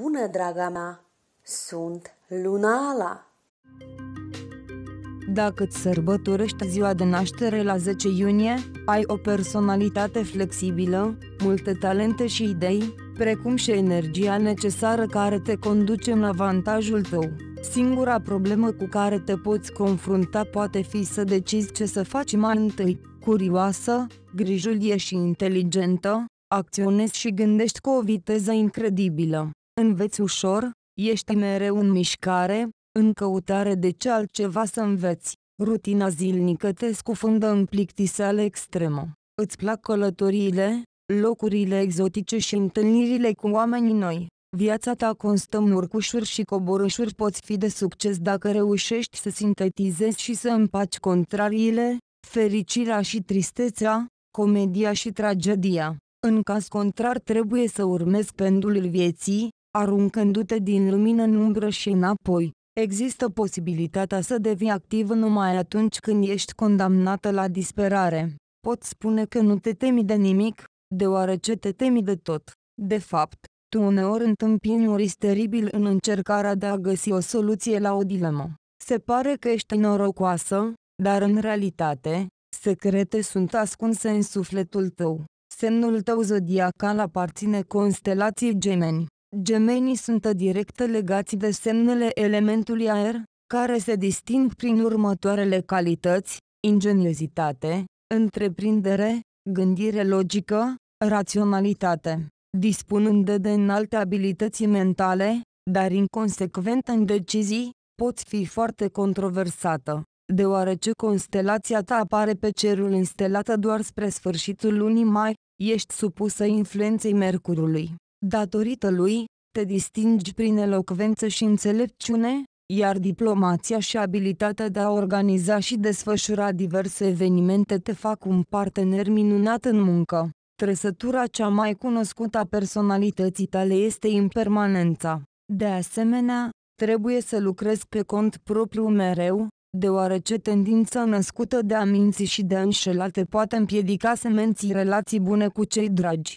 bună, draga mea! Sunt Lunala! Dacă îți sărbătorești ziua de naștere la 10 iunie, ai o personalitate flexibilă, multe talente și idei, precum și energia necesară care te conduce în avantajul tău. Singura problemă cu care te poți confrunta poate fi să decizi ce să faci mai întâi. Curioasă, grijulie și inteligentă, acționezi și gândești cu o viteză incredibilă. Înveți ușor, ești mereu în mișcare, în căutare de ce altceva să înveți. Rutina zilnică te scufundă în plictiseală extremă. Îți plac călătoriile, locurile exotice și întâlnirile cu oamenii noi. Viața ta constă în urcușuri și coborâșuri poți fi de succes dacă reușești să sintetizezi și să împaci contrariile, fericirea și tristețea, comedia și tragedia. În caz contrar trebuie să urmezi pendulul vieții, aruncându-te din lumină în umbră și înapoi. Există posibilitatea să devii activ numai atunci când ești condamnată la disperare. Pot spune că nu te temi de nimic, deoarece te temi de tot. De fapt, tu uneori întâmpini risc teribil în încercarea de a găsi o soluție la o dilemă. Se pare că ești norocoasă, dar în realitate, secrete sunt ascunse în sufletul tău. Semnul tău zodiacal aparține constelației gemeni. Gemenii sunt direct legați de semnele elementului aer, care se disting prin următoarele calități, ingeniozitate, întreprindere, gândire logică, raționalitate, dispunând de înalte abilități mentale, dar inconsecventă în decizii, pot fi foarte controversată, deoarece constelația ta apare pe cerul înstelată doar spre sfârșitul lunii mai, ești supusă influenței Mercurului. Datorită lui, te distingi prin elocvență și înțelepciune, iar diplomația și abilitatea de a organiza și desfășura diverse evenimente te fac un partener minunat în muncă. Trăsătura cea mai cunoscută a personalității tale este impermanența. De asemenea, trebuie să lucrezi pe cont propriu mereu, deoarece tendința născută de a minți și de a înșela te poate împiedica să menții relații bune cu cei dragi.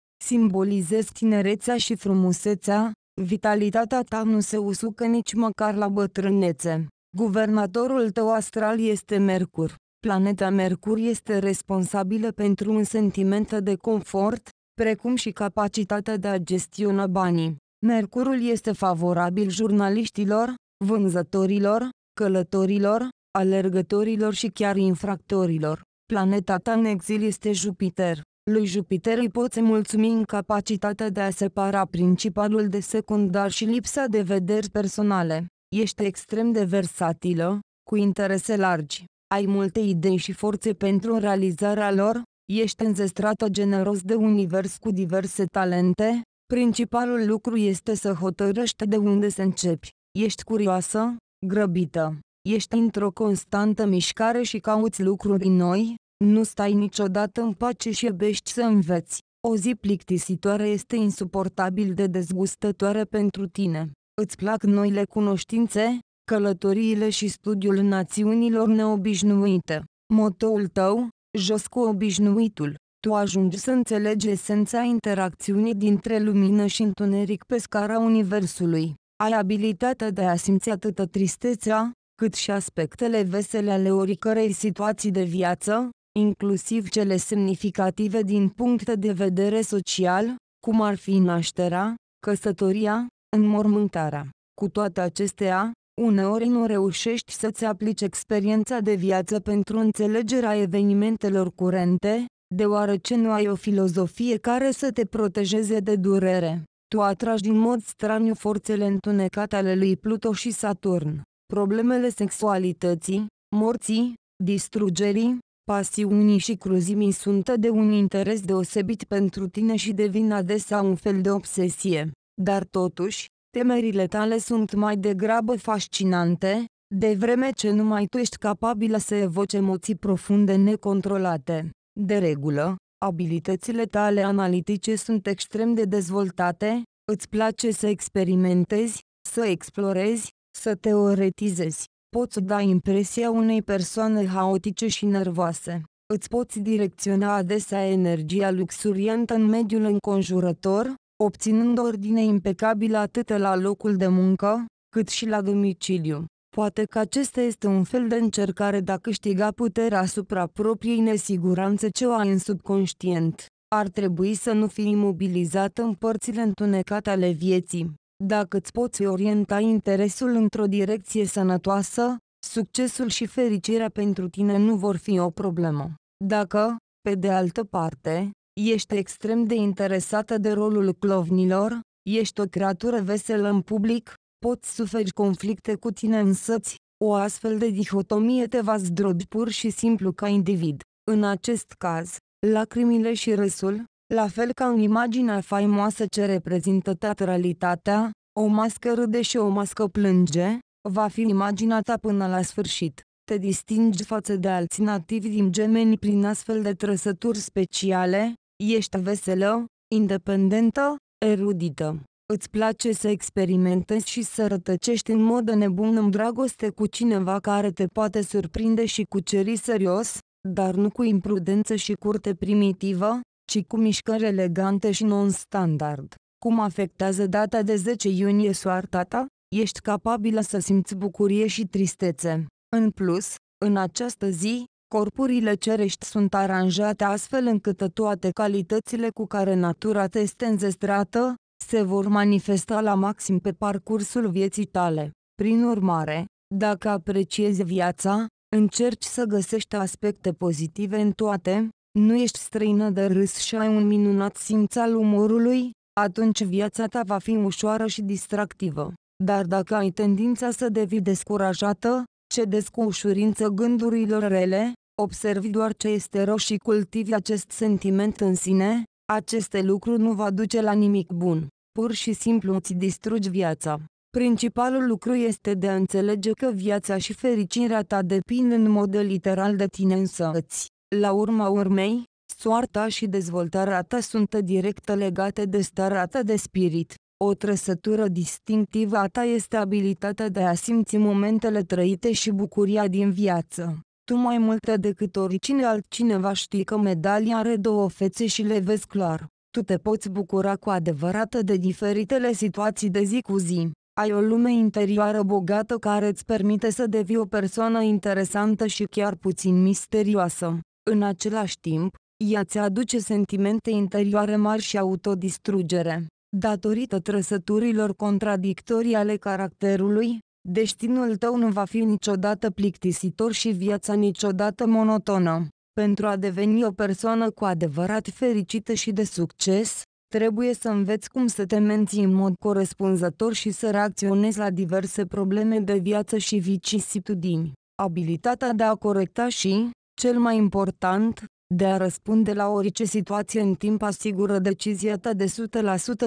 simbolizez tinerețea și frumusețea, vitalitatea ta nu se usucă nici măcar la bătrânețe. Guvernatorul tău astral este Mercur. Planeta Mercur este responsabilă pentru un sentiment de confort, precum și capacitatea de a gestiona banii. Mercurul este favorabil jurnaliștilor, vânzătorilor, călătorilor, alergătorilor și chiar infractorilor. Planeta ta în exil este Jupiter. Lui Jupiter îi poți mulțumi incapacitatea de a separa principalul de secundar și lipsa de vederi personale. Ești extrem de versatilă, cu interese largi. Ai multe idei și forțe pentru realizarea lor, ești înzestrată generos de univers cu diverse talente, principalul lucru este să hotărăști de unde să începi. Ești curioasă, grăbită, ești într-o constantă mișcare și cauți lucruri noi, nu stai niciodată în pace și ebești să înveți. O zi plictisitoare este insuportabil de dezgustătoare pentru tine. Îți plac noile cunoștințe, călătoriile și studiul națiunilor neobișnuite. Motoul tău, jos cu obișnuitul, tu ajungi să înțelegi esența interacțiunii dintre lumină și întuneric pe scara Universului. Ai abilitatea de a simți atâtă tristețea, cât și aspectele vesele ale oricărei situații de viață, inclusiv cele semnificative din punct de vedere social, cum ar fi nașterea, căsătoria, înmormântarea. Cu toate acestea, uneori nu reușești să-ți aplici experiența de viață pentru înțelegerea evenimentelor curente, deoarece nu ai o filozofie care să te protejeze de durere. Tu atragi din mod straniu forțele întunecate ale lui Pluto și Saturn. Problemele sexualității, morții, distrugerii, Pasiunii și cruzimii sunt de un interes deosebit pentru tine și devin adesea un fel de obsesie, dar totuși, temerile tale sunt mai degrabă fascinante, de vreme ce numai tu ești capabilă să evoci emoții profunde necontrolate. De regulă, abilitățile tale analitice sunt extrem de dezvoltate, îți place să experimentezi, să explorezi, să teoretizezi poți da impresia unei persoane haotice și nervoase. Îți poți direcționa adesea energia luxuriantă în mediul înconjurător, obținând ordine impecabilă atât la locul de muncă, cât și la domiciliu. Poate că acesta este un fel de încercare de a câștiga puterea asupra propriei nesiguranțe ce o ai în subconștient. Ar trebui să nu fii imobilizat în părțile întunecate ale vieții. Dacă îți poți orienta interesul într-o direcție sănătoasă, succesul și fericirea pentru tine nu vor fi o problemă. Dacă, pe de altă parte, ești extrem de interesată de rolul clovnilor, ești o creatură veselă în public, poți suferi conflicte cu tine însăți, o astfel de dihotomie te va zdrobi pur și simplu ca individ. În acest caz, lacrimile și râsul, la fel ca în imaginea faimoasă ce reprezintă teatralitatea, o mască râde și o mască plânge, va fi imaginea ta până la sfârșit. Te distingi față de alții nativi din gemeni prin astfel de trăsături speciale, ești veselă, independentă, erudită. Îți place să experimentezi și să rătăcești în mod nebun în dragoste cu cineva care te poate surprinde și cuceri serios, dar nu cu imprudență și curte primitivă, ci cu mișcări elegante și non-standard. Cum afectează data de 10 iunie soarta ta? Ești capabilă să simți bucurie și tristețe. În plus, în această zi, corpurile cerești sunt aranjate astfel încât toate calitățile cu care natura te este înzestrată, se vor manifesta la maxim pe parcursul vieții tale. Prin urmare, dacă apreciezi viața, încerci să găsești aspecte pozitive în toate, nu ești străină de râs și ai un minunat simț al umorului, atunci viața ta va fi ușoară și distractivă. Dar dacă ai tendința să devii descurajată, cedezi cu ușurință gândurilor rele, observi doar ce este rău și cultivi acest sentiment în sine, aceste lucruri nu va duce la nimic bun. Pur și simplu îți distrugi viața. Principalul lucru este de a înțelege că viața și fericirea ta depind în mod literal de tine însăți. La urma urmei, soarta și dezvoltarea ta sunt direct legate de starea ta de spirit. O trăsătură distinctivă a ta este abilitatea de a simți momentele trăite și bucuria din viață. Tu mai mult decât oricine altcineva știi că medalia are două fețe și le vezi clar. Tu te poți bucura cu adevărat de diferitele situații de zi cu zi. Ai o lume interioară bogată care îți permite să devii o persoană interesantă și chiar puțin misterioasă. În același timp, ea ți aduce sentimente interioare mari și autodistrugere. Datorită trăsăturilor contradictorii ale caracterului, destinul tău nu va fi niciodată plictisitor și viața niciodată monotonă. Pentru a deveni o persoană cu adevărat fericită și de succes, trebuie să înveți cum să te menții în mod corespunzător și să reacționezi la diverse probleme de viață și vicisitudini. Abilitatea de a corecta și, cel mai important, de a răspunde la orice situație în timp asigură decizia ta de 100%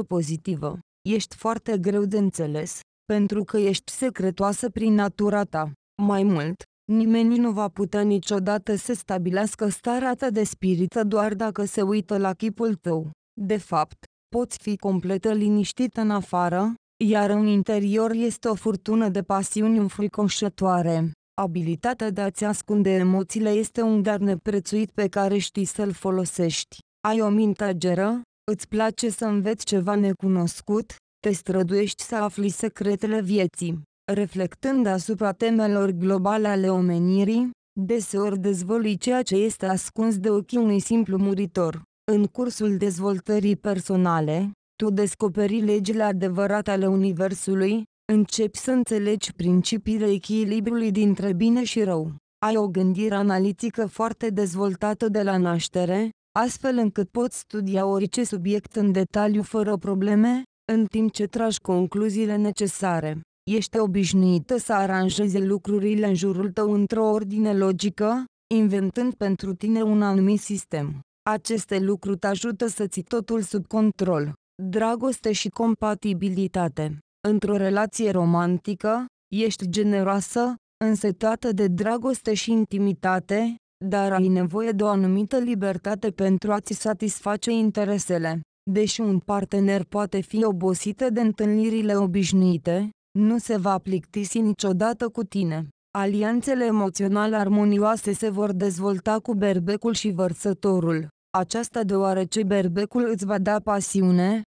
pozitivă. Ești foarte greu de înțeles, pentru că ești secretoasă prin natura ta. Mai mult, nimeni nu va putea niciodată să stabilească starea ta de spirită doar dacă se uită la chipul tău. De fapt, poți fi completă liniștită în afară, iar în interior este o furtună de pasiuni înfricoșătoare. Abilitatea de a-ți ascunde emoțiile este un dar neprețuit pe care știi să-l folosești. Ai o minte ageră, îți place să înveți ceva necunoscut, te străduiești să afli secretele vieții. Reflectând asupra temelor globale ale omenirii, deseori dezvolui ceea ce este ascuns de ochii unui simplu muritor. În cursul dezvoltării personale, tu descoperi legile adevărate ale Universului, Începi să înțelegi principiile echilibrului dintre bine și rău. Ai o gândire analitică foarte dezvoltată de la naștere, astfel încât poți studia orice subiect în detaliu fără probleme, în timp ce tragi concluziile necesare. Ești obișnuită să aranjezi lucrurile în jurul tău într-o ordine logică, inventând pentru tine un anumit sistem. Aceste lucruri te ajută să ții totul sub control. Dragoste și compatibilitate Într-o relație romantică, ești generoasă, însetată de dragoste și intimitate, dar ai nevoie de o anumită libertate pentru a-ți satisface interesele. Deși un partener poate fi obosită de întâlnirile obișnuite, nu se va plictisi niciodată cu tine. Alianțele emoționale armonioase se vor dezvolta cu berbecul și vărsătorul. Aceasta deoarece berbecul îți va da pasiune,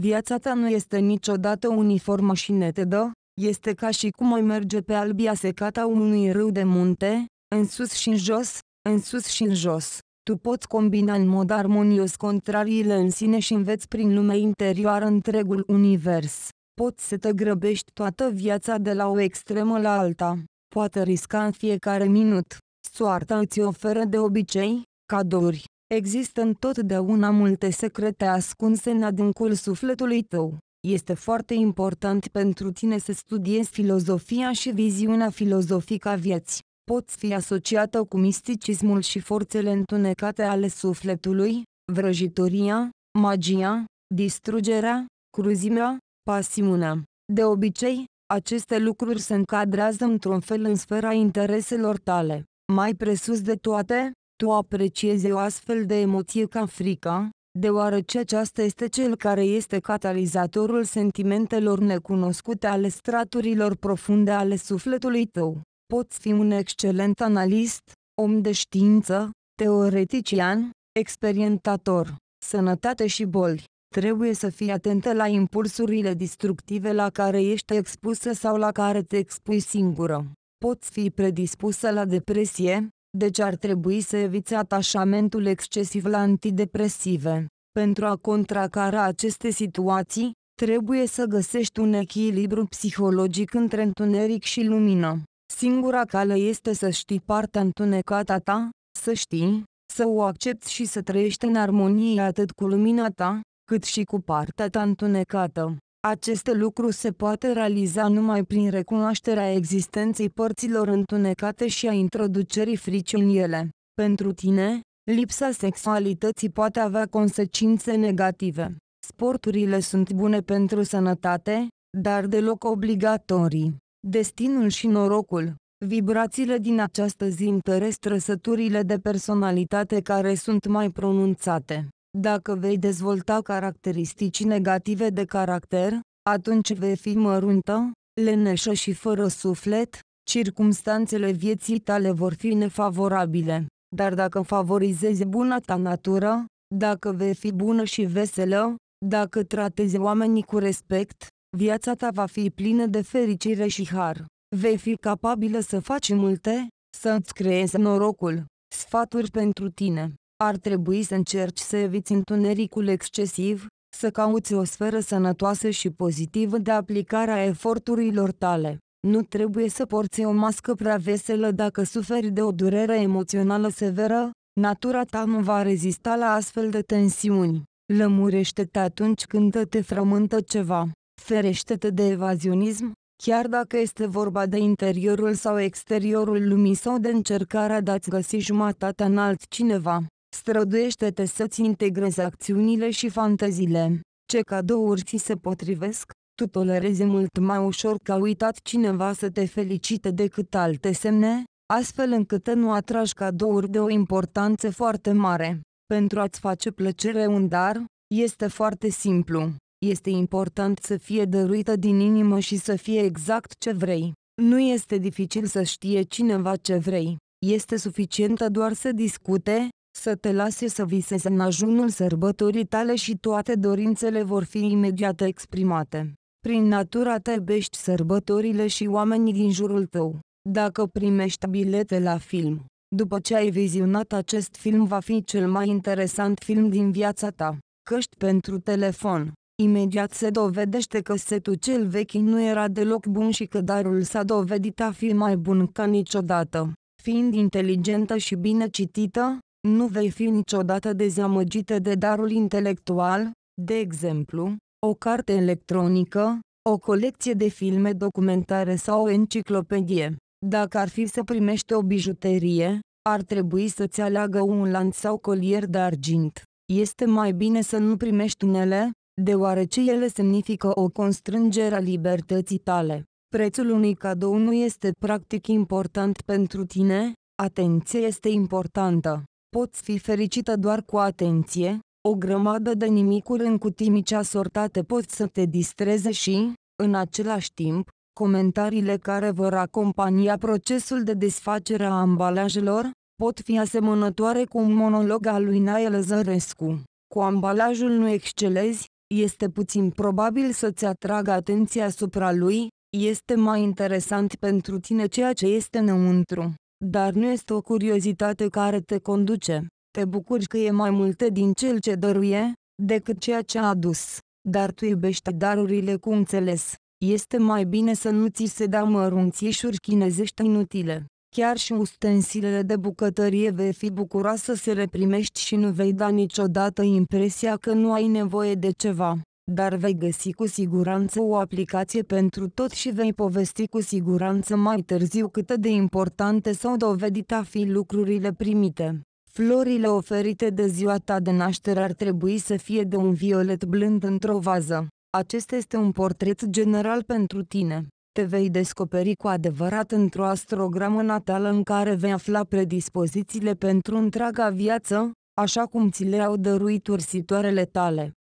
Viața ta nu este niciodată uniformă și netedă, este ca și cum ai merge pe albia secata unui râu de munte, în sus și în jos, în sus și în jos. Tu poți combina în mod armonios contrariile în sine și înveți prin lumea interioară întregul univers. Poți să te grăbești toată viața de la o extremă la alta. Poate risca în fiecare minut. Soarta îți oferă de obicei cadouri, Există întotdeauna multe secrete ascunse în adâncul sufletului tău. Este foarte important pentru tine să studiezi filozofia și viziunea filozofică a vieții. Poți fi asociată cu misticismul și forțele întunecate ale sufletului, vrăjitoria, magia, distrugerea, cruzimea, pasiunea. De obicei, aceste lucruri se încadrează într-un fel în sfera intereselor tale. Mai presus de toate, tu apreciezi o astfel de emoție ca frica, deoarece aceasta este cel care este catalizatorul sentimentelor necunoscute ale straturilor profunde ale sufletului tău. Poți fi un excelent analist, om de știință, teoretician, experientator, sănătate și boli. Trebuie să fii atentă la impulsurile distructive la care ești expusă sau la care te expui singură. Poți fi predispusă la depresie, deci ar trebui să eviți atașamentul excesiv la antidepresive. Pentru a contracara aceste situații, trebuie să găsești un echilibru psihologic între întuneric și lumină. Singura cale este să știi partea întunecată ta, să știi, să o accepti și să trăiești în armonie atât cu lumina ta, cât și cu partea ta întunecată. Acest lucru se poate realiza numai prin recunoașterea existenței părților întunecate și a introducerii fricii în ele. Pentru tine, lipsa sexualității poate avea consecințe negative. Sporturile sunt bune pentru sănătate, dar deloc obligatorii. Destinul și norocul Vibrațiile din această zi întăresc trăsăturile de personalitate care sunt mai pronunțate. Dacă vei dezvolta caracteristici negative de caracter, atunci vei fi măruntă, leneșă și fără suflet, circumstanțele vieții tale vor fi nefavorabile. Dar dacă favorizezi buna ta natură, dacă vei fi bună și veselă, dacă tratezi oamenii cu respect, viața ta va fi plină de fericire și har. Vei fi capabilă să faci multe, să ți creezi norocul. Sfaturi pentru tine ar trebui să încerci să eviți întunericul excesiv, să cauți o sferă sănătoasă și pozitivă de aplicare a eforturilor tale. Nu trebuie să porți o mască prea veselă dacă suferi de o durere emoțională severă, natura ta nu va rezista la astfel de tensiuni. Lămurește-te atunci când te frământă ceva. Ferește-te de evazionism, chiar dacă este vorba de interiorul sau exteriorul lumii sau de încercarea de a-ți găsi jumătatea în altcineva. Străduiește-te să-ți integrezi acțiunile și fanteziile. Ce cadouri ți se potrivesc, tu tolerezi mult mai ușor că a uitat cineva să te felicite decât alte semne, astfel încât nu atragi cadouri de o importanță foarte mare. Pentru a-ți face plăcere un dar, este foarte simplu. Este important să fie dăruită din inimă și să fie exact ce vrei. Nu este dificil să știe cineva ce vrei. Este suficientă doar să discute, să te lase să visezi în ajunul sărbătorii tale și toate dorințele vor fi imediat exprimate. Prin natura te iubești sărbătorile și oamenii din jurul tău. Dacă primești bilete la film, după ce ai vizionat acest film va fi cel mai interesant film din viața ta. Căști pentru telefon. Imediat se dovedește că setul cel vechi nu era deloc bun și că darul s-a dovedit a fi mai bun ca niciodată. Fiind inteligentă și bine citită, nu vei fi niciodată dezamăgită de darul intelectual, de exemplu, o carte electronică, o colecție de filme documentare sau o enciclopedie. Dacă ar fi să primești o bijuterie, ar trebui să-ți aleagă un lanț sau colier de argint. Este mai bine să nu primești unele, deoarece ele semnifică o constrângere a libertății tale. Prețul unui cadou nu este practic important pentru tine, atenție este importantă. Poți fi fericită doar cu atenție, o grămadă de nimicuri în cutii mici asortate pot să te distreze și, în același timp, comentariile care vor acompania procesul de desfacere a ambalajelor, pot fi asemănătoare cu un monolog al lui Nael Zărescu. Cu ambalajul nu excelezi, este puțin probabil să-ți atragă atenția asupra lui, este mai interesant pentru tine ceea ce este înăuntru dar nu este o curiozitate care te conduce. Te bucuri că e mai multe din cel ce dăruie, decât ceea ce a adus, dar tu iubești darurile cu înțeles. Este mai bine să nu ți se dea mărunțișuri chinezești inutile. Chiar și ustensilele de bucătărie vei fi bucuroasă să le primești și nu vei da niciodată impresia că nu ai nevoie de ceva dar vei găsi cu siguranță o aplicație pentru tot și vei povesti cu siguranță mai târziu cât de importante s-au dovedit a fi lucrurile primite. Florile oferite de ziua ta de naștere ar trebui să fie de un violet blând într-o vază. Acesta este un portret general pentru tine. Te vei descoperi cu adevărat într-o astrogramă natală în care vei afla predispozițiile pentru întreaga viață, așa cum ți le-au dăruit ursitoarele tale.